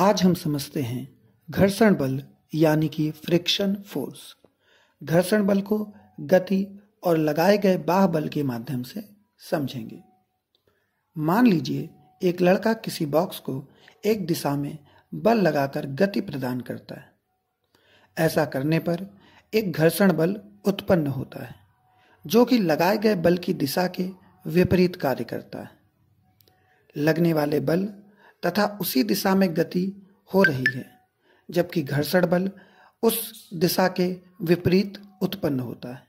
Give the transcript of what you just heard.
आज हम समझते हैं घर्षण बल यानी कि फ्रिक्शन फोर्स घर्षण बल को गति और लगाए गए बाह बल के माध्यम से समझेंगे मान लीजिए एक लड़का किसी बॉक्स को एक दिशा में बल लगाकर गति प्रदान करता है ऐसा करने पर एक घर्षण बल उत्पन्न होता है जो कि लगाए गए बल की दिशा के विपरीत कार्य करता है लगने वाले बल तथा उसी दिशा में गति हो रही है जबकि घर्षण बल उस दिशा के विपरीत उत्पन्न होता है